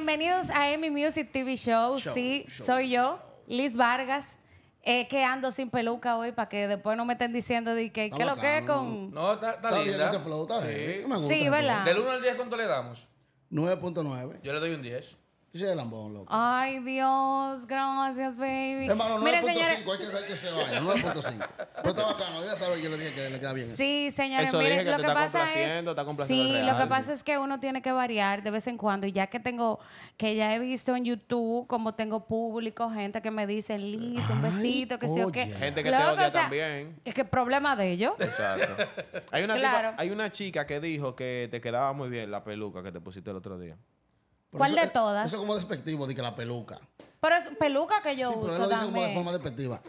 bienvenidos a Amy Music TV Show. sí, soy yo, Liz Vargas. Eh, que ando sin peluca hoy para que después no me estén diciendo de que, lo que es con...? No, está, está, está linda. Bien ese flow, sí. Me gusta ¿verdad? Del 1 al 10, ¿cuánto le damos? 9.9. Yo le doy un 10. Tú eres lambón, loco. Ay, Dios, gracias, baby. Hermano, 9.5, hay que saber que se vaya, 9.5. Pero está bacano, ya sabes, yo le dije que le queda bien. Sí, señores, miren, que lo que pasa es... Está sí, lo ah, que pasa es que uno tiene que variar de vez en cuando. Y ya que tengo, que ya he visto en YouTube, como tengo público, gente que me dice, Liz, un besito, que sí o qué. Gente que te también. Es que problema de ellos. Exacto. claro. hay una chica que dijo que te quedaba muy bien la peluca que te pusiste el otro día. ¿Cuál de todas? Eso es como despectivo, de que la peluca. Pero es peluca que yo uso él lo dice como de forma despectiva.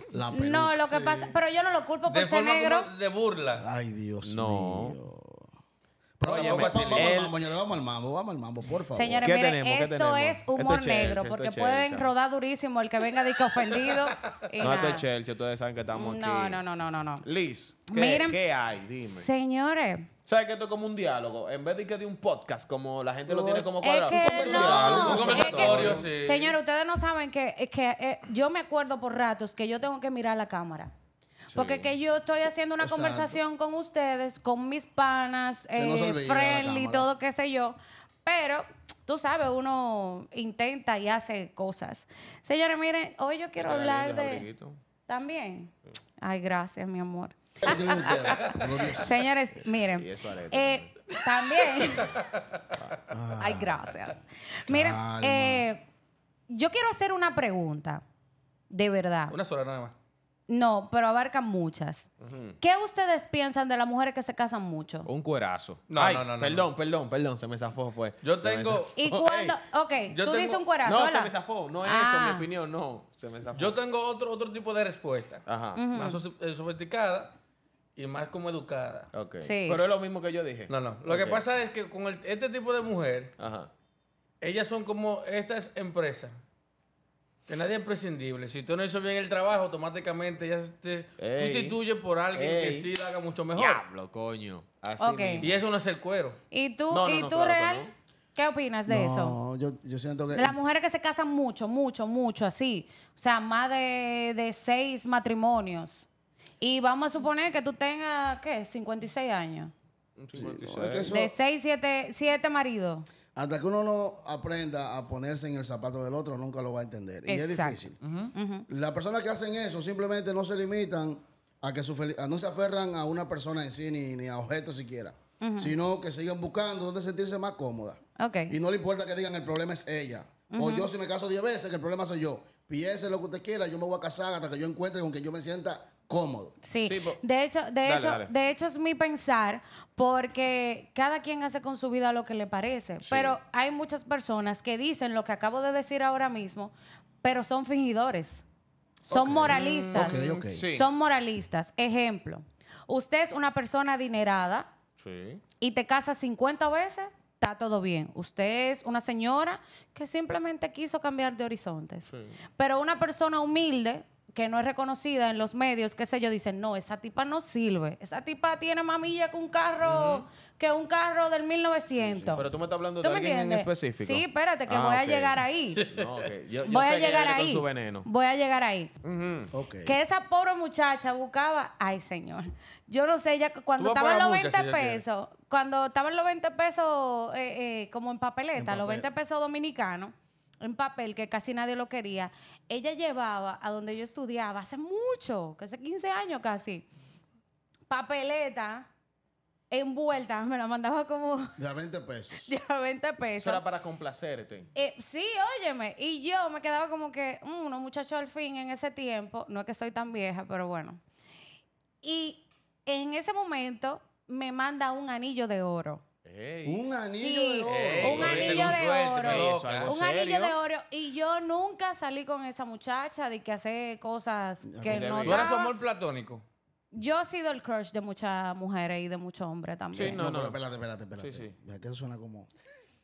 No, lo que pasa, pero yo no lo culpo por De ser negro. como de burla. Ay, Dios No. mío. Oye, vamos, al mambo, señores, vamos al mambo, vamos al mambo, por favor. Señores, miren, esto es humor negro, porque pueden rodar durísimo el que venga de que ofendido. No, esto es Chelsea, ustedes saben que estamos aquí. no, no, no, no, no, Liz, qué hay? Dime. Señores, ¿Sabes que esto es como un diálogo? En vez de que de un podcast, como la gente lo tiene como cuadrado. un sí. Señor, ustedes no saben que, eh, yo me acuerdo por ratos que yo tengo que mirar la cámara. Porque que yo estoy haciendo una conversación con ustedes, con mis panas, eh, friendly, todo qué sé yo. Pero tú sabes, uno intenta y hace cosas. Señores, miren, hoy yo quiero hablar de... También. Ay, gracias, mi amor. Señores, miren. Eh, también. Ah. Ay, gracias. Miren, eh, yo quiero hacer una pregunta. De verdad. Una sola nada más. No, pero abarca muchas. ¿Qué ustedes piensan de las mujeres que se casan mucho? Un cuerazo. No, no, no, Perdón, perdón, perdón, se me zafó, fue. Yo tengo. ¿Y cuándo? Ok, tú dices un cuerazo. No, se me zafó, no es eso, mi ah. opinión, no. Se me zafó. Yo tengo otro, otro tipo de respuesta. Ajá. Más eh, sofisticada y más como educada. Pero es lo mismo que yo dije. No, no. Lo que pasa es que con este tipo de mujer, ellas son como estas empresas. Que nadie es prescindible. Si tú no hizo bien el trabajo, automáticamente ya te sustituye por alguien que sí lo haga mucho mejor. Diablo, coño. Así Y eso no es el cuero. ¿Y tú, ¿y real? ¿Qué opinas de no, eso? Yo, yo siento que. Las mujeres que se casan mucho, mucho, mucho, así. O sea, más de, de seis matrimonios. Y vamos a suponer que tú tengas, ¿qué? 56 años. Sí, De 6, 7, 7 maridos. Hasta que uno no aprenda a ponerse en el zapato del otro, nunca lo va a entender. Y es difícil. Las personas que hacen eso simplemente no se limitan a que su no se aferran a una persona en sí ni, a objetos siquiera, sino que sigan buscando dónde sentirse más cómoda. Y no le importa que digan el problema es ella. O yo si me caso 10 veces, que el problema soy yo. Piense lo que usted quiera, yo me voy a casar hasta que yo encuentre con que yo me sienta Sí, de hecho, de hecho, de hecho es mi pensar porque cada quien hace con su vida lo que le parece, pero hay muchas personas que dicen lo que acabo de decir ahora mismo, pero son fingidores. Son moralistas. Son moralistas. Ejemplo, usted es una persona adinerada y te casas 50 veces, está todo bien. Usted es una señora que simplemente quiso cambiar de horizontes. Pero una persona humilde que no es reconocida en los medios, qué sé yo, dicen, no, esa tipa no sirve. Esa tipa tiene mamilla que un carro, que un carro del 1900. Pero tú me estás hablando de alguien en específico. Sí, espérate, que voy, a llegar ahí. voy a llegar ahí. Voy a llegar ahí. Que esa pobre muchacha buscaba, ay señor, yo no sé, ya cuando estaban los 20 pesos, cuando estaban los 20 pesos eh, eh, como en papeleta, los 20 pesos dominicanos, en papel, que casi nadie lo quería, ella llevaba a donde yo estudiaba hace mucho, hace 15 años casi, papeleta envuelta, me la mandaba como... De a 20 pesos. De a 20 pesos. Eso era para complacerte. Este. Eh, sí, óyeme. Y yo me quedaba como que, mm, uno, muchacho, al fin en ese tiempo, no es que soy tan vieja, pero bueno. Y en ese momento me manda un anillo de oro un anillo de oro. un anillo de oro. un anillo de oro. Y yo nunca salí con esa muchacha de que hace cosas que no. ¿Tú eras amor platónico? Yo he sido el crush de muchas mujeres y de muchos hombres también. Sí, no, no, espérate, espérate, espérate. Sí, sí. que eso suena como.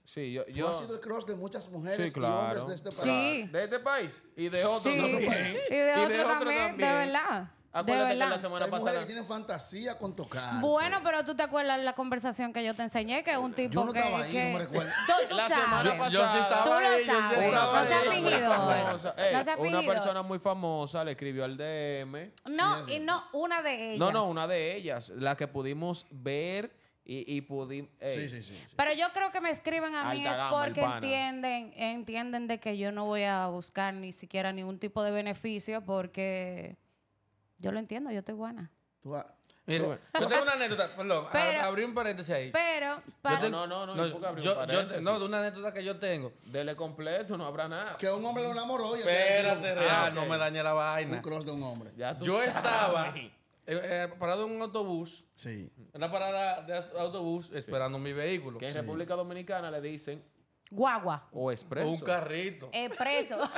Sí, yo, yo... Tú sido el crush de muchas mujeres sí, claro. y hombres de este país. De este país y de otros también. y de otro también, de verdad. Acuérdate que la semana pasada. fantasía con tocar. Bueno, pero tú te acuerdas la conversación que yo te enseñé, que es un tipo Yo no estaba ahí, no me recuerdo. Yo sí estaba sabes. no se ha fingido. Una persona muy famosa le escribió al DM. No, y no, una de ellas. No, no, una de ellas. La que pudimos ver. Y, y pudimos. Sí, sí, sí, Pero yo creo que me escriban a mí es porque entienden, entienden de que yo no voy a buscar ni siquiera ningún tipo de beneficio porque yo lo entiendo, yo estoy buena. Mira, yo tengo una anécdota, perdón, abrí un paréntesis ahí. Pero, para... no, no, no, no, yo, yo, no, de una anécdota que yo tengo. Dele completo, no habrá nada. Que un hombre lo enamoró y Espérate, ah, no me dañe la vaina. Un cross de un hombre. yo estaba eh, eh, parado en un autobús. Sí. En la parada de autobús esperando mi vehículo. Que en República Dominicana le dicen Guagua. O expreso. un carrito. Eh, expreso. un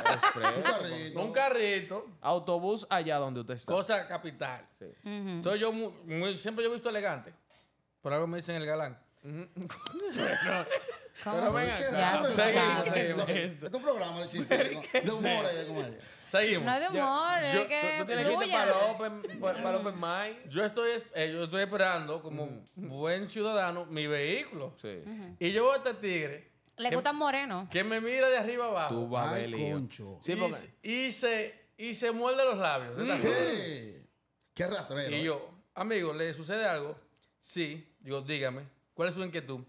carrito. Un carrito. Autobús allá donde usted está. Cosa capital. Entonces yo siempre yo he visto elegante. Por algo me dicen el galán. pero, seguimos, Es un programa de de humor Seguimos. No es de humor, yo, tú, tienes que ir para Open, para open May mm. Yo estoy, eh, yo estoy esperando, como mm. buen ciudadano, mi vehículo. Sí. Y yo voy a este tigre le gustan Moreno. Que me mira de arriba abajo? Tú vas y, se, y se muerde los labios. ¿Qué? ¿Qué rastrero? Y eh. yo, amigo, ¿le sucede algo? Sí. Yo, dígame, ¿cuál es su inquietud?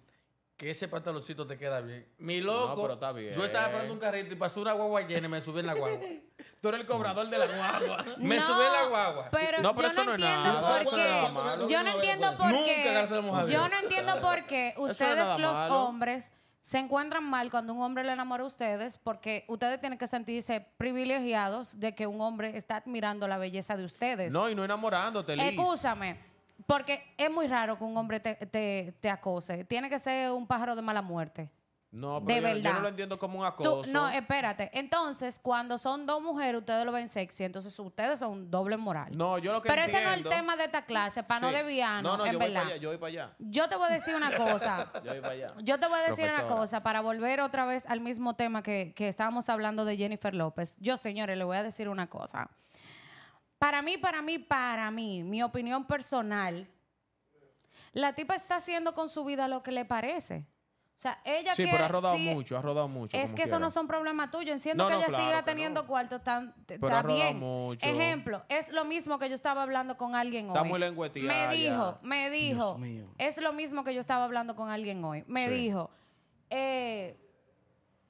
Que ese pantaloncito te queda bien. Mi loco. No, pero está bien. Yo estaba parando un carrito y pasó una guagua llena y me subí en la guagua. Tú eres el cobrador de la guagua. me no, subí en la guagua. Pero no, pero eso no es nada. Porque, yo no entiendo por qué. Nunca Yo no entiendo por qué ustedes, los hombres se encuentran mal cuando un hombre le enamora a ustedes porque ustedes tienen que sentirse privilegiados de que un hombre está admirando la belleza de ustedes. No, y no enamorándote, Liz. Escúchame, porque es muy raro que un hombre te, te, te acose. Tiene que ser un pájaro de mala muerte. No, de yo, verdad. no lo entiendo como un acoso. no, espérate. Entonces, cuando son dos mujeres, ustedes lo ven sexy. Entonces, ustedes son doble moral. No, yo lo que Pero ese no es el tema de esta clase, para no No, no, yo voy para allá, yo voy para allá. Yo te voy a decir una cosa. Yo voy para allá. Yo te voy a decir una cosa para volver otra vez al mismo tema que, que estábamos hablando de Jennifer López. Yo, señores, le voy a decir una cosa. Para mí, para mí, para mí, mi opinión personal, la tipa está haciendo con su vida lo que le parece. O sea, ella Sí, pero ha rodado mucho, ha rodado mucho. Es que eso no son problemas tuyos. Entiendo que ella siga teniendo cuartos, está, ha rodado Mucho. Ejemplo, es lo mismo que yo estaba hablando con alguien hoy. Está muy Me dijo, me dijo. Es lo mismo que yo estaba hablando con alguien hoy. Me dijo, eh,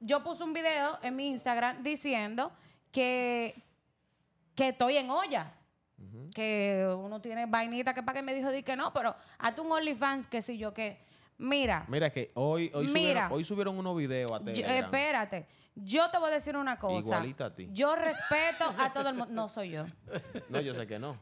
yo puse un video en mi Instagram diciendo que, que estoy en olla. Que uno tiene vainita que para que me dijo, di que no, pero hazte un OnlyFans, que si yo que Mira. Mira que hoy, hoy, subieron, hoy subieron unos videos a Telegram. espérate. Yo te voy a decir una cosa. Igualita a ti. Yo respeto a todo el mundo. No soy yo. No, yo sé que no.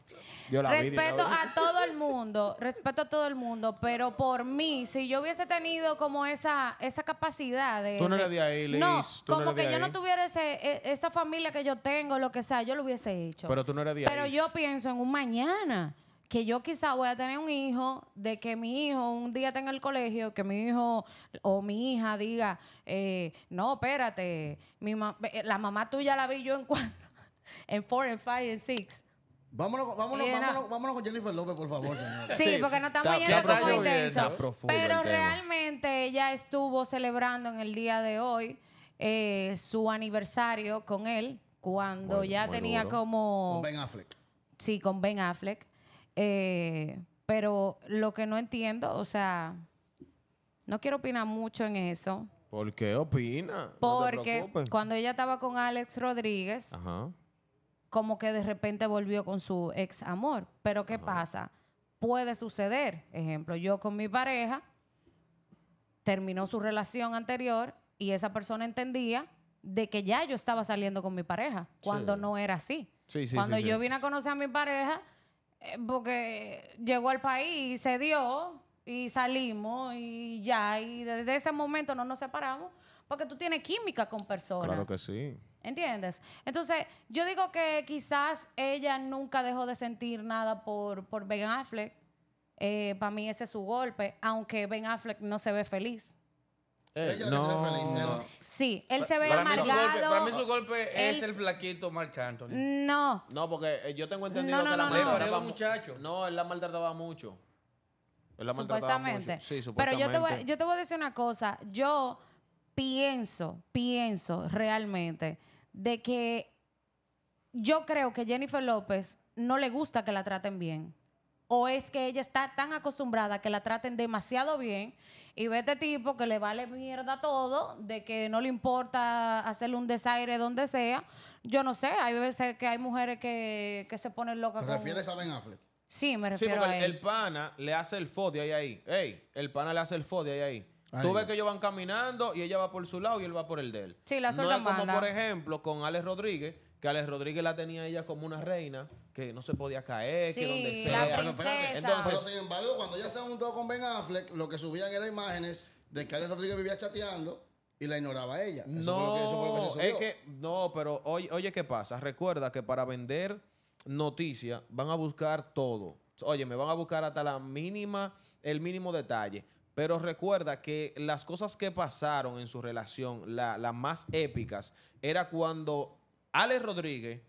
Yo respeto a todo el mundo. Respeto a todo el mundo. Pero por mí, si yo hubiese tenido como esa, esa capacidad de. Tú no eres de ahí, No, como que yo no tuviera ese, e, esa familia que yo tengo, lo que sea, yo lo hubiese hecho. Pero tú no eres de ahí. Pero yo pienso en un mañana que yo quizá voy a tener un hijo, de que mi hijo un día tenga el colegio, que mi hijo o mi hija diga, eh, no, espérate, mi eh, la mamá tuya la vi yo en cuatro, en four, en five, en Vámonos, vámonos, vámonos, con Jennifer López, por favor, Sí, porque no estamos yendo como intenso. Pero realmente ella estuvo celebrando en el día de hoy eh, su aniversario con él cuando ya tenía como... Con Ben Affleck. Sí, con Ben Affleck. Eh, pero lo que no entiendo, o sea, no quiero opinar mucho en eso. ¿Por qué opina? Porque cuando ella estaba con Alex Rodríguez, como que de repente volvió con su ex amor. Pero ¿qué pasa? Puede suceder. Ejemplo, yo con mi pareja terminó su relación anterior y esa persona entendía de que ya yo estaba saliendo con mi pareja, cuando no era así. cuando yo vine a conocer a mi pareja, eh, porque llegó al país y se dio y salimos y ya. Y desde ese momento no nos separamos porque tú tienes química con personas. Claro que sí. ¿Entiendes? Entonces, yo digo que quizás ella nunca dejó de sentir nada por, por Ben Affleck. Eh, Para mí ese es su golpe, aunque Ben Affleck no se ve feliz. Eh, ella no, feliz. Sí, él se ve amargado. para mí su golpe es el flaquito Marc Anthony. No. No, porque eh, yo tengo entendido que la no, maltrataba muchacho. No, él la maltrataba mucho. Él la maltrataba Supuestamente. Sí, Pero yo te, voy, yo te voy a decir una cosa. Yo pienso, pienso realmente de que yo creo que Jennifer López no le gusta que la traten bien o es que ella está tan acostumbrada que la traten demasiado bien y ve este tipo que le vale mierda todo, de que no le importa hacerle un desaire donde sea. Yo no sé, hay veces que hay mujeres que, se ponen locas. ¿Te refieres a Ben Affleck? Sí, me refiero sí, porque El pana le hace el fodio ahí ahí. Ey, el pana le hace el fodio ahí ahí. Tú ves que ellos van caminando y ella va por su lado y él va por el de él. Sí, la no como, por ejemplo, con Alex Rodríguez, que Alex Rodríguez la tenía ella como una reina, que no se podía caer, que donde sea. Pero, Entonces, sin embargo, cuando ella se juntó con Ben Affleck, lo que subían eran imágenes de que Alex Rodríguez vivía chateando y la ignoraba ella. no, lo que, es no, pero oye, oye, ¿qué pasa? Recuerda que para vender noticias van a buscar todo. Oye, me van a buscar hasta la mínima, el mínimo detalle. Pero recuerda que las cosas que pasaron en su relación, las más épicas, era cuando Alex Rodríguez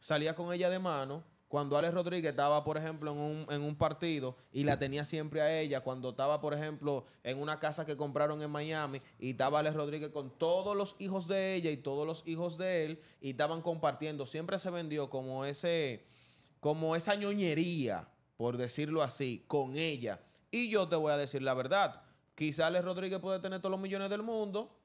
salía con ella de mano. Cuando Alex Rodríguez estaba, por ejemplo, en un, partido y la tenía siempre a ella, cuando estaba, por ejemplo, en una casa que compraron en Miami y estaba Alex Rodríguez con todos los hijos de ella y todos los hijos de él y estaban compartiendo, siempre se vendió como, ese, como esa ñoñería, por decirlo así, con ella. Y yo te voy a decir la verdad, quizá Alex Rodríguez puede tener todos los millones del mundo,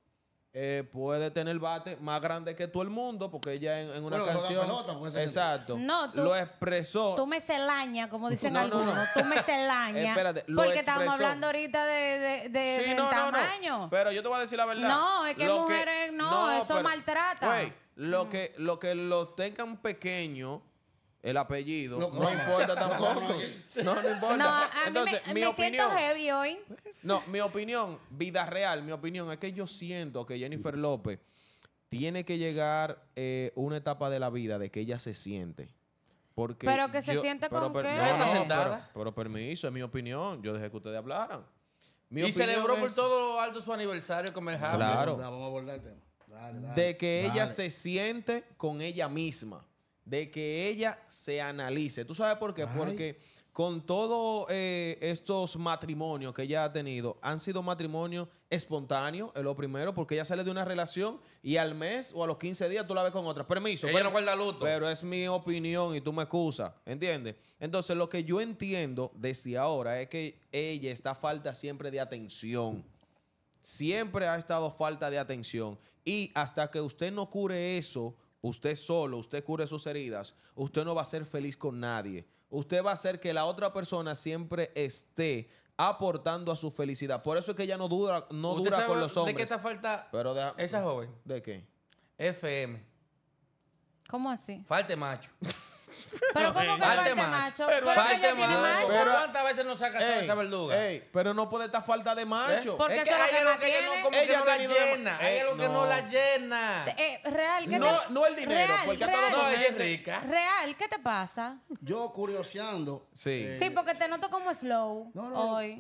eh, puede tener bate más grande que todo el mundo, porque ella en, una canción. exacto. No, lo expresó. Tú me celaña, como dicen algunos. Tú me celaña. Espérate, Porque estamos hablando ahorita de, de, de tamaño. Pero yo te voy a decir la verdad. No, es que mujeres no, eso maltrata. Güey, lo, mm. que, lo que lo tengan pequeño el apellido. No, importa tampoco. No, importa. Entonces, mi opinión, siento heavy hoy. No, mi opinión, vida real, mi opinión es que yo siento que Jennifer López tiene que llegar eh, una etapa de la vida de que ella se siente. pero que se siente con pero, qué? pero, permiso, es mi opinión. Yo dejé que ustedes hablaran. y celebró por todo lo alto su aniversario con el Claro. Vamos a abordar tema. de que ella se siente con ella misma de que ella se analice. ¿Tú sabes por qué? Porque con todos eh, estos matrimonios que ella ha tenido, han sido matrimonios espontáneos, es lo primero, porque ella sale de una relación y al mes o a los 15 días tú la ves con otra. Permiso. luto. Pero es mi opinión y tú me excusas, ¿entiendes? Entonces, lo que yo entiendo desde ahora es que ella está falta siempre de atención. Siempre ha estado falta de atención. Y hasta que usted no cure eso usted solo, usted cure sus heridas, usted no va a ser feliz con nadie. Usted va a hacer que la otra persona siempre esté aportando a su felicidad. Por eso es que ella no dura, no con los hombres. ¿De qué esa falta esa joven? ¿De qué? FM. ¿Cómo así? Falte macho. Pero cómo que falta macho. Pero falte ella tiene macho. cuántas veces no saca ey, esa verduga. pero no puede estar falta de macho. ¿Eh? Porque es que es que Ella no, como la llena. Hay eh, algo que no la llena. Eh, real, no, no el dinero, real, porque real, no, rica. Real, ¿qué te pasa? Yo curioseando. Sí. sí, porque te noto como slow no, hoy.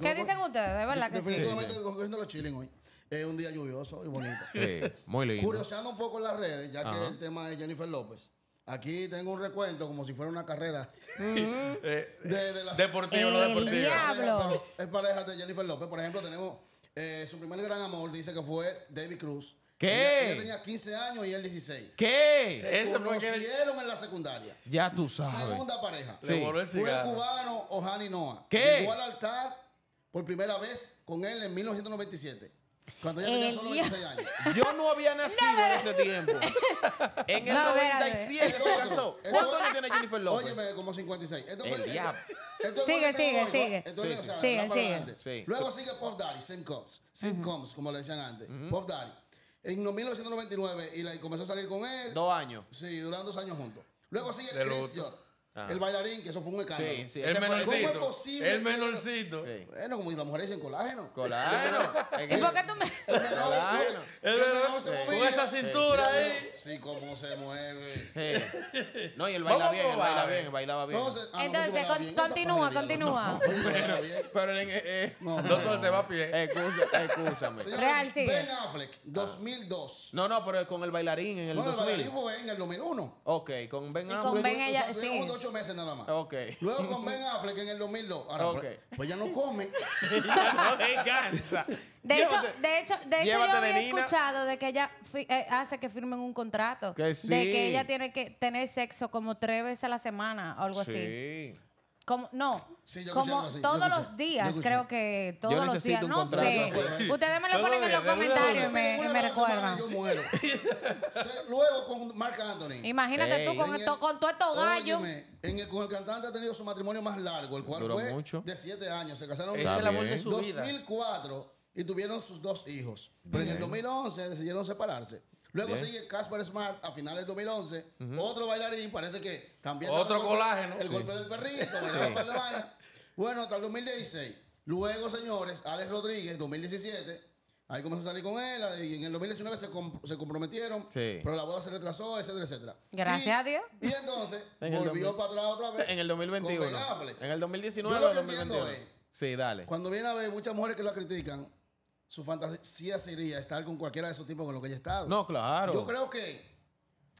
¿Qué dicen ustedes? De verdad que Definitivamente cogiendo los chiles hoy. Es un día lluvioso y bonito. Sí, muy lindo. Curioseando un poco en las redes, ya que el tema es Jennifer López. Aquí tengo un recuento como si fuera una carrera. Mm-hmm. Eh, de, de las, deportivo, no deportivo. es pareja de Jennifer López. Por ejemplo, tenemos eh, su primer gran amor, dice que fue David Cruz. ¿Qué? Ella, tenía 15 años y él 16. ¿Qué? Se conocieron en la secundaria. Ya tú sabes. Segunda pareja. fue el cubano Ojani Noah. ¿Qué? Llegó al altar por primera vez con él en 1997. Cuando ella tenía eh, solo 26 años. Yo no había nacido en ese tiempo. En el 97 se casó. ¿Cuántos años tiene Jennifer López? Óyeme, como 56. Esto El diablo. Sigue, sigue, sigue. Sigue, sigue. Luego sigue Puff Daddy, Sim Combs, como le decían antes. Puff Daddy. En 1999, y comenzó a salir con él. Dos años. Sí, duran dos años juntos. Luego sigue Chris Jott. El bailarín, que eso fue un escándalo. Sí, sí. El menorcito. es posible? El menorcito. Bueno, como si las mujeres dicen colágeno. Colágeno. ¿Y por qué tú me.? El menor. Colágeno. El menor se movía. Con esa cintura sí. ahí. Sí, cómo se mueve. Sí. No, y él baila bien, él baila bien, él bailaba bien. Entonces, ah, continúa, continúa. pero en. Eh, eh, doctor, te va a pie. Excúsame. Real, sí. Ben Affleck, 2002. No, no, pero con el bailarín en el 2000. No, el bailarín fue en el 2001. Ok, con Ben Affleck. Con Ben ella, sí meses nada más. Luego con Ben Affleck en el 2002. Pues, pues, ya no come. De hecho, de hecho, de hecho yo había escuchado de que ella eh, hace que firmen un contrato. Que sí. De que ella tiene que tener sexo como tres veces a la semana o algo así. Sí. Como, no, todos los días, creo que todos los días, no sé. Pues. Ustedes me lo ponen en los comentarios y me, recuerdan. Luego con Marc Anthony. Imagínate tú con, con todos estos gallos. En el, con el cantante ha tenido su matrimonio más largo, el cual fue de siete años. Se casaron en 2004 y tuvieron sus dos hijos. Pero en el 2011 decidieron separarse. Luego sigue Casper Smart a finales de 2011. Otro bailarín, parece que también. Otro El golpe del perrito, Bueno, hasta el 2016. Luego, señores, Alex Rodríguez, 2017. Ahí comenzó a salir con él. Y en el 2019 se, comprometieron. Pero la boda se retrasó, etcétera, etcétera. Gracias a Dios. Y entonces volvió para atrás otra vez. En el 2021. en el 2019. Sí, dale. Cuando viene a ver muchas mujeres que lo critican, su fantasía sería estar con cualquiera de esos tipos con los que ella ha estado. No, claro. Yo creo que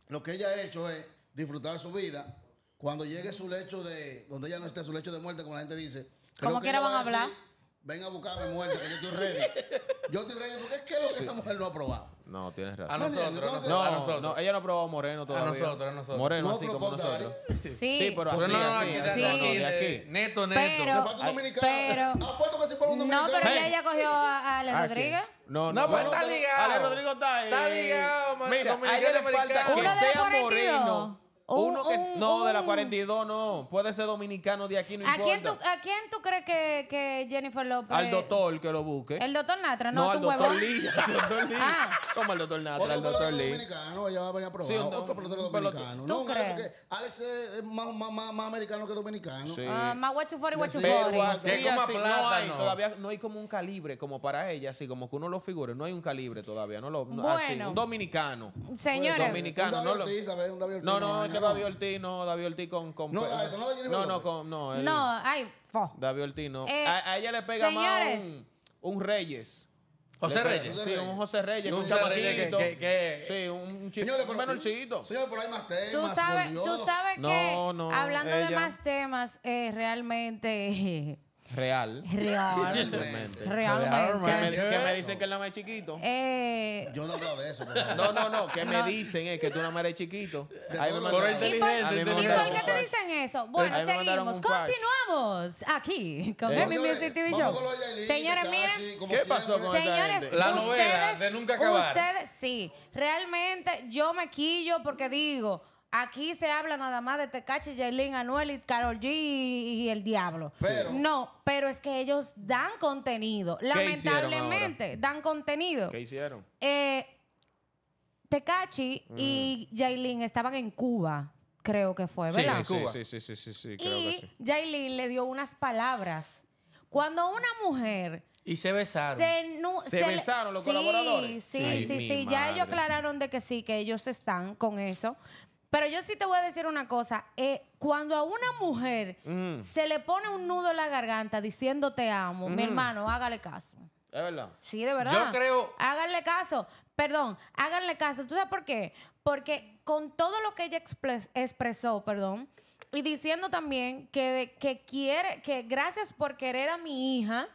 lo que ella ha hecho es disfrutar su vida. Cuando llegue su lecho de, donde ella no esté, su lecho de muerte, como la gente dice. Como quiera van a hablar. Ven a buscarme muerta, que yo estoy ready. Yo estoy ready porque es que lo que esa mujer no ha probado. No, tienes razón. A nosotros, Entonces, no, a nosotros. no, ella no ha probado moreno todavía. A nosotros, a nosotros. Moreno, no así como nosotros. Sí. pero así, no, no, así, no, de aquí. Neto, neto. Pero, Me falta un dominicano. Pero, Apuesto que si por un dominicano. No, pero ella ya cogió a, Ale ah, Rodríguez. No, no, no, pero está ligado. Ale Rodríguez está ahí. Está ligado, man. Mira, a ella le falta que sea moreno uno que es, no, de la 42 no. Puede ser dominicano de aquí, no ¿A importa. Quién ¿A quién tú crees que, que Jennifer Lopez Al doctor que lo busque. El doctor Natra, no, no al doctor Lee. Al doctor Lee. Ah. ¿Cómo el doctor Natra? El doctor Lee. dominicano, ella va a venir a probar. Sí, un, otro pelotero dominicano. no, crees? porque Alex es más, más, más, americano que dominicano. Sí. Uh, más guachufori, guachufori. así, así, no hay, todavía no hay como un calibre como para ella, así como que uno lo figure. No hay un calibre todavía, no lo, bueno. así, un dominicano. Señores. Dominicano, no lo... No, no, David Ortiz no, David Ortiz con. con no, ah, no, no, no, con, no. hay no, David Ortiz no. Eh, a, ella le pega más un, Reyes. José Reyes. Sí, un José Reyes, sí, un chamaquito. Que, que, que, sí, un chico, un menorcito. Señor, por ahí más temas, Tú sabes, Tú sabes que, no, no, hablando de más temas, eh, realmente... Real. Realmente. Realmente. ¿Qué me, dicen que el no es chiquito. Eh. Yo no hablo de eso. No, no, no. Que me dicen es que tú no más eres chiquito. ¿Y por qué te dicen eso? Bueno, seguimos. Continuamos aquí con Emi eh. TV Show. Señores, miren. ¿Qué pasó con Señores, la novela de nunca acabar. Ustedes, sí. Realmente yo me quillo porque digo Aquí se habla nada más de Tecachi, Jailin, Anuel y Carol G y, el diablo. no, pero es que ellos dan contenido. Lamentablemente, dan contenido. ¿Qué hicieron? Eh, Tecachi mm. y Jailin estaban en Cuba, creo que fue, ¿verdad? en Cuba. Sí, sí, sí, sí, sí, creo que y le dio unas palabras. Cuando una mujer Y se besaron. se, besaron los colaboradores? Sí, sí, sí. Ya ellos aclararon de que sí, que ellos están con eso. Pero yo sí te voy a decir una cosa. Eh, cuando a una mujer mm. se le pone un nudo en la garganta diciendo te amo, mi mm. hermano, hágale caso. Es verdad. Sí, de verdad. Yo creo. Háganle caso. Perdón, háganle caso. ¿Tú sabes por qué? Porque con todo lo que ella expresó, perdón, y diciendo también que, que quiere, que gracias por querer a mi hija,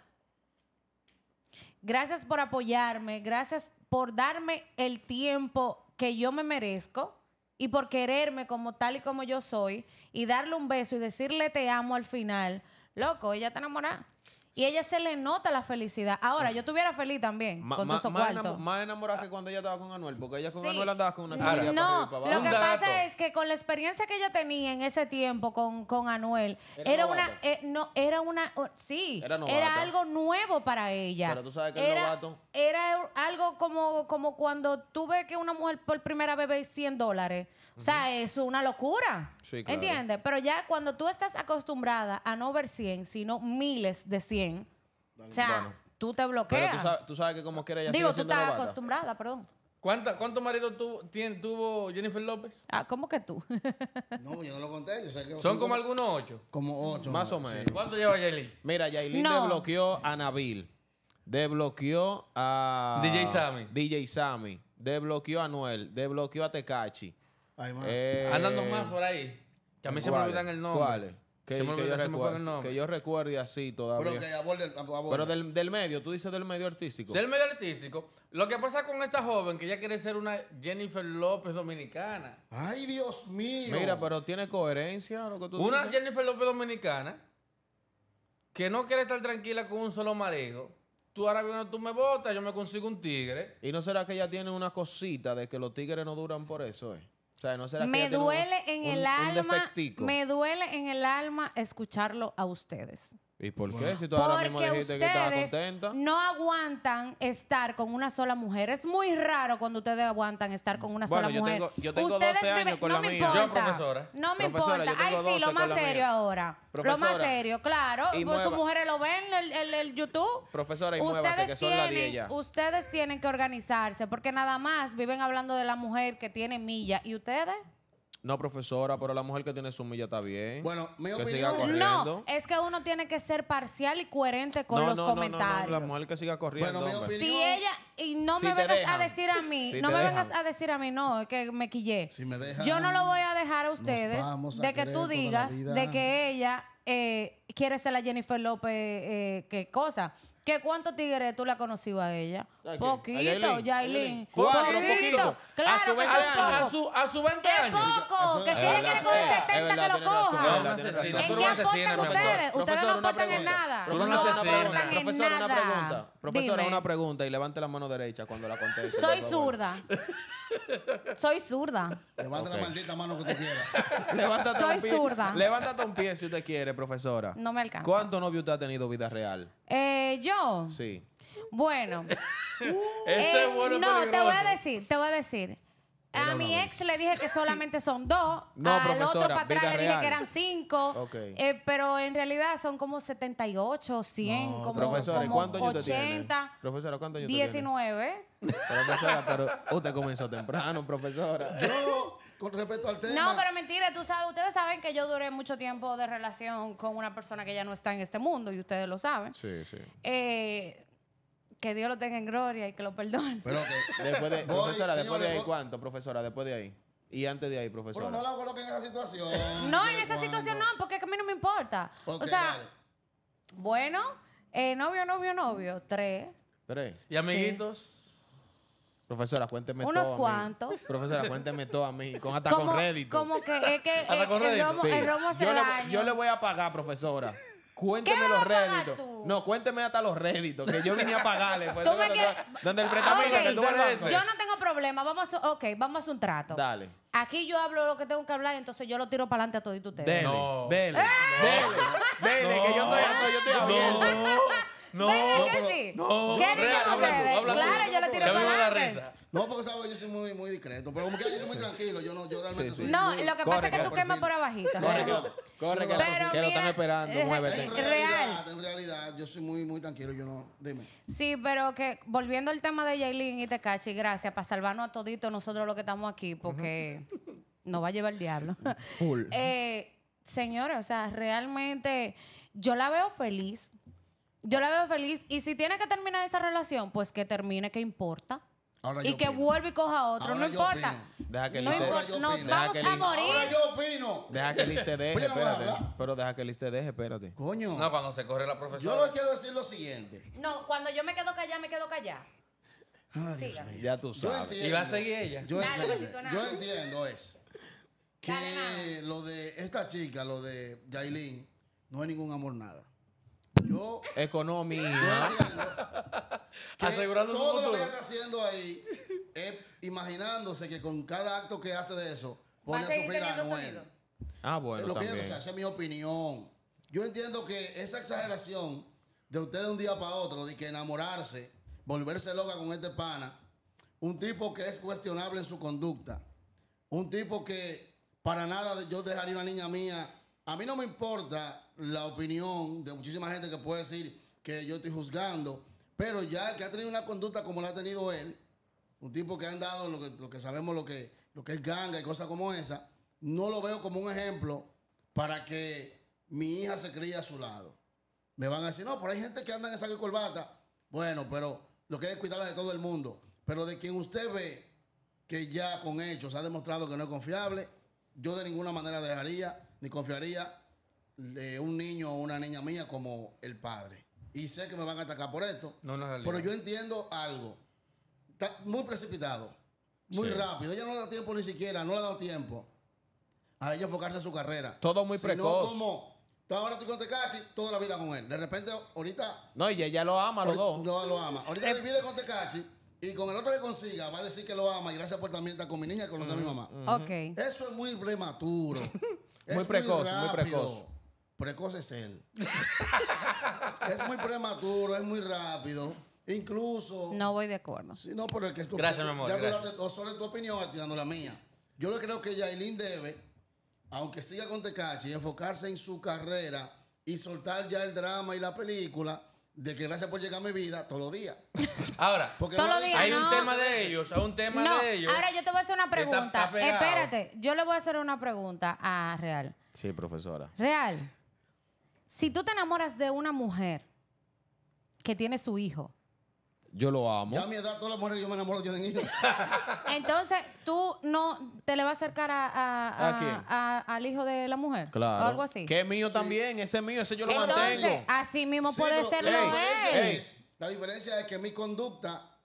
gracias por apoyarme, gracias por darme el tiempo que yo me merezco y por quererme como tal y como yo soy y darle un beso y decirle te amo al final, loco, ella está enamorada. Y ella se le nota la felicidad. Ahora, yo estuviera feliz también con más, más enamorada que cuando ella estaba con Anuel, porque ella con Anuel andaba con una No, lo que pasa es que con la experiencia que ella tenía en ese tiempo con, con Anuel, era, una, eh, no, era una, sí, era, algo nuevo para ella. Pero tú sabes que era, el Era algo como, como cuando tuve que una mujer por primera vez ve 100 dólares. O sea, es una locura. Sí, claro. ¿Entiendes? Pero ya cuando tú estás acostumbrada a no ver 100, sino miles de 100, o sea, tú te bloqueas. Pero tú sabes, tú sabes que como quieras ya Digo, tú estás acostumbrada, perdón. ¿Cuántos maridos tuvo Jennifer López? Ah, ¿cómo que tú? no, yo no lo conté. Son como, algunos ocho. Como ocho. Más o menos. ¿Cuánto lleva Yailin? Mira, Yailin desbloqueó a Nabil. Desbloqueó a... DJ Sammy. DJ Sammy. Desbloqueó a Noel. Desbloqueó a Tecachi. Eh, Andando más. por ahí. Que a mí se me olvidan el nombre. Que, yo que yo recuerde así todavía. Pero, del, medio, tú dices del medio artístico. Del medio artístico. Lo que pasa con esta joven que ella quiere ser una Jennifer López dominicana. ¡Ay, Dios mío! Mira, pero tiene coherencia lo que tú Una Jennifer López dominicana que no quiere estar tranquila con un solo marido tú ahora mismo tú me botas, yo me consigo un tigre. ¿Y no será que ella tiene una cosita de que los tigres no duran por eso, eh? O sea, ¿no será que me duele en el alma, me duele en el alma escucharlo a ustedes. ¿Y por qué? Si tú Porque ahora mismo dijiste que estabas contenta. No aguantan estar con una sola mujer. Es muy raro cuando ustedes aguantan estar con una sola mujer. yo tengo ustedes 12 años con no la me mía. Importa. Yo, profesora. No me importa. Ay, sí, lo más serio ahora. lo más serio, claro. Pues sus mujeres lo ven en el, el, YouTube. Profesora, y ustedes muévase, que son tienen, la 10 ya. Ustedes tienen que organizarse porque nada más viven hablando de la mujer que tiene milla. ¿Y ustedes? No, profesora, pero la mujer que tiene su milla está bien. Bueno, mi opinión. No, es que uno tiene que ser parcial y coherente con los comentarios. la mujer que siga corriendo. Si ella, y no me vengas a decir a mí, no me vengas a decir a mí, no, es que me quillé. Yo no lo voy a dejar a ustedes de que tú digas de que ella eh, quiere ser la Jennifer López, eh, qué cosa. ¿Qué cuántos tigres tú la conocido a ella? ¿A poquito, Yailin. Cuatro, poquito. Claro a su, a 20 años. Qué poco. Que si ella quiere coger 70, que lo coja. ¿En qué aportan ustedes? Ustedes no aportan en nada. No aportan en nada. Profesora, una pregunta y levante la mano derecha cuando la conteste. Soy zurda. Soy zurda. Levanta la maldita mano que tú quieras. Levántate Soy un pie. zurda. Levántate un pie si usted quiere, profesora. No me alcanza. ¿Cuánto novio usted ha tenido vida real? Eh, yo. Sí. Bueno. eh, no, te voy a decir, te voy a decir. A mi ex le dije que solamente son dos. No, Al otro para atrás le dije que eran cinco. Eh, pero en realidad son como 78, 100, no, como, profesora, como años 80. Profesora, ¿cuántos años 19. profesora, pero usted comenzó temprano, profesora. Yo con respecto al tema. No, pero mentira, tú sabes, ustedes saben que yo duré mucho tiempo de relación con una persona que ya no está en este mundo y ustedes lo saben. Sí, sí. Eh, que Dios lo tenga en gloria y que lo perdone. Pero profesora, después de ahí, ¿cuánto, profesora? Después de ahí. Y antes de ahí, profesora. Pero no la coloquen en esa situación. no, en esa situación no, porque a mí no me importa. o sea, bueno, eh, novio, novio, novio, tres. Tres. ¿Y amiguitos? Profesora, cuénteme todo. Unos cuantos. Profesora, cuénteme todo a mí. Con, hasta con rédito. Como que es que el, romo, el romo se yo Le, yo le voy a pagar, profesora. Cuénteme los réditos. No, cuénteme hasta los réditos, que yo venía a pagarle. Pues, me que... donde el préstamo okay. que tú me Yo no tengo problema. Vamos a, vamos hacer un trato. Dale. Aquí yo hablo lo que tengo que hablar, entonces yo lo tiro para adelante a todito ustedes. Dele, no. dele, ¡Eh! dele, dele, que yo estoy, yo estoy abierto. No, que sí? No. ¿Qué dices? Claro, yo lo tiro para adelante. No, porque sabes, yo soy muy, muy discreto. Pero como que yo soy muy tranquilo. Yo, no, yo realmente soy. No, lo que pasa es que tú quemas por abajito. Corre, que, corre, que, Pero están esperando. Eh, en realidad, en realidad, yo soy muy, muy tranquilo. Yo no. Dime. Sí, pero que volviendo al tema de Jaylin y Tecachi, gracias, para salvarnos a toditos nosotros los que estamos aquí, porque nos va a llevar el diablo. Full. Eh, señora, o sea, realmente yo la veo feliz. Yo la veo feliz. Y si tiene que terminar esa relación, pues que termine, que importa. y que vuelva y coja otro. no importa. Deja que No Nos vamos a morir. Ahora yo opino. Deja que Liz te deje, espérate. Pero deja que Liz te deje, espérate. Coño, No, cuando se corre la yo lo quiero decir lo siguiente. No, cuando yo me quedo callada, me quedo callada. Ay, Dios Ya tú sabes. ¿Y va a seguir ella? Yo entiendo, yo entiendo es que lo de esta chica, lo de Yailin, no es ningún amor nada yo. Economía. Asegurando todo lo que está haciendo ahí es imaginándose que con cada acto que hace de eso pone a, a sufrir a Ah, bueno. lo es mi opinión. Yo entiendo que esa exageración de usted de un día para otro, de que enamorarse, volverse loca con este pana, un tipo que es cuestionable en su conducta, un tipo que para nada yo dejaría una niña mía a mí no me importa la opinión de muchísima gente que puede decir que yo estoy juzgando, pero ya que ha tenido una conducta como la ha tenido él, un tipo que ha andado lo que, sabemos lo que, lo que es ganga y cosas como esa, no lo veo como un ejemplo para que mi hija se cría a su lado. Me van a decir, no, pero hay gente que anda en esa corbata. Bueno, pero lo que hay es cuidarla de todo el mundo. Pero de quien usted ve que ya con hechos ha demostrado que no es confiable, yo de ninguna manera dejaría ni confiaría de eh, un niño o una niña mía como el padre. Y sé que me van a atacar por esto. pero yo entiendo algo. Está muy precipitado, muy rápido. Ella no le da tiempo ni siquiera, no le ha dado tiempo a ella enfocarse en su carrera. Todo muy precoz. no como, ahora estoy con Tecachi, toda la vida con él. De repente, ahorita... No, y ella lo ama, los dos. No, lo ama. Ahorita eh, divide con Tecachi y con el otro que consiga va a decir que lo ama y gracias por también estar con mi niña y conoce a mi mamá. Eso es muy prematuro. muy precoz, muy, precoz. Precoz es él. es muy prematuro, es muy rápido. Incluso. No voy de acuerdo. no, pero que Gracias, mi amor. Ya duraste solo tu opinión activando la mía. Yo le creo que Yailin debe, aunque siga con Tecachi, enfocarse en su carrera y soltar ya el drama y la película de que gracias por llegar a mi vida todos los días. Ahora, Porque hay un tema de ellos, hay un tema de ellos. Ahora yo te voy a hacer una pregunta. Espérate, yo le voy a hacer una pregunta a Real. Sí, profesora. Real, si tú te enamoras de una mujer que tiene su hijo, yo lo amo. Ya a mi edad, todas las mujeres que yo me enamoro tienen hijos. Entonces, tú no te le vas a acercar a, al hijo de la mujer. Claro. O algo así. Que es mío también, ese es mío, ese yo lo Entonces, mantengo. Así mismo puede ser lo es. La diferencia es que mi conducta,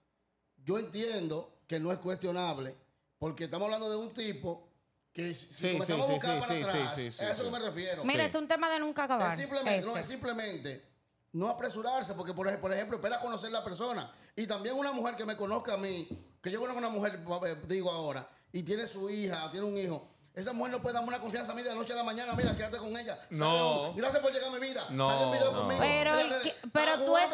yo entiendo que no es cuestionable, porque estamos hablando de un tipo que si sí, comenzamos a buscar para atrás, a eso que me refiero. Mira, es un tema de nunca acabar. simplemente, no, es este. simplemente no apresurarse, porque por, ejemplo, espera conocer la persona. Y también una mujer que me conozca a mí, que yo conozco a una mujer, eh, digo ahora, y tiene su hija, tiene un hijo. Esa mujer no puede darme una confianza a mí de la noche a la mañana. Mira, quédate con ella. No. gracias por llegar a mi vida. No. Sale video Pero, pero ah, tú has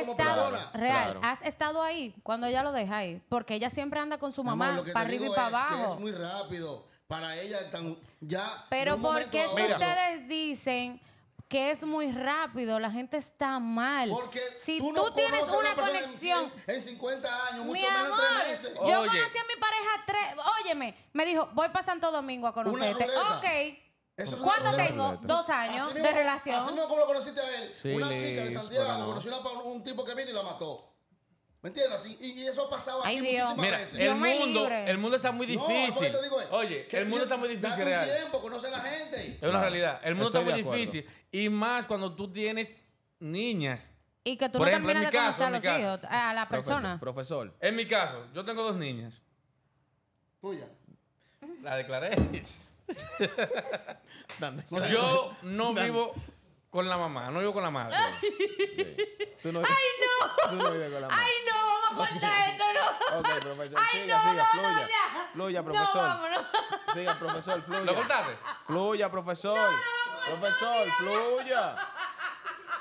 estado. Real. Has estado ahí cuando ella lo dejáis Porque ella siempre anda con su mamá, para arriba y para abajo. es muy rápido. Para ella, tan, ya. Pero, porque qué es que ustedes dicen.? que es muy rápido, la gente está mal. Porque si tú, no tienes una, conexión en, 50 años, mucho mi tres meses. Yo conocí a mi pareja tres, óyeme, me dijo, voy para Santo Domingo a conocerte. Ok. Eso ¿Cuánto tengo? Dos años de relación. Así mismo como lo conociste a él. una chica de Santiago conoció a un tipo que vino y la mató. ¿Me entiendes? Y, eso ha pasado aquí muchísimas Mira, veces. El mundo, el mundo está muy difícil. Eh, Oye, el mundo está muy difícil. real. conoce a la gente. Es una realidad. El mundo está muy difícil. Y más cuando tú tienes niñas. Y que tú no ejemplo, terminas de caso, conocer a los hijos, a la persona. profesor. En mi caso, yo tengo dos niñas. Tuya. La declaré. yo no vivo con la mamá, no vivo con la madre. ¡Ay, no! Tú no vives con la madre. ¡Ay, no! ¡Vamos a contar esto, no! Ok, profesor, siga, siga, fluya. Fluya, profesor. No, vámonos. Siga, profesor, fluya. ¿Lo contaste? Fluya, profesor. profesor, fluya.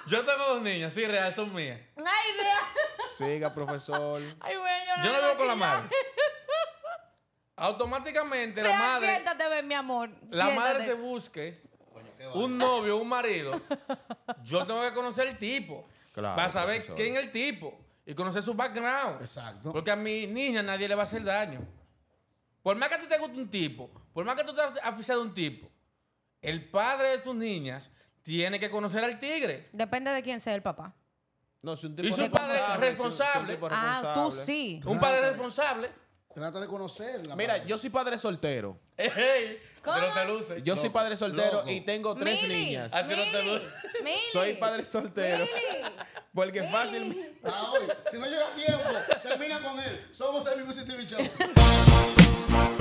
Yo tengo dos niñas, sí, real, son mías. ¡Ay, no! Siga, profesor. ¡Ay, güey, Yo no vivo con la madre. Automáticamente la madre, Siéntate, mi amor. la madre se busque un novio, un marido, yo tengo que conocer el tipo. para saber quién es el tipo y conocer su background. Exacto. Porque a mi niña nadie le va a hacer daño. Por más que tú te guste un tipo, por más que tú te aficiones a un tipo, el padre de tus niñas tiene que conocer al tigre. Depende de quién sea el papá. No, si un tipo y padre responsable. Ah, tú sí. Un padre responsable. Trata de conocerla. Mira, yo soy padre soltero. Yo soy padre soltero y tengo tres niñas. Soy padre soltero. porque fácil. Ah, si no llega tiempo, termina con él. Somos el mismo TV Show.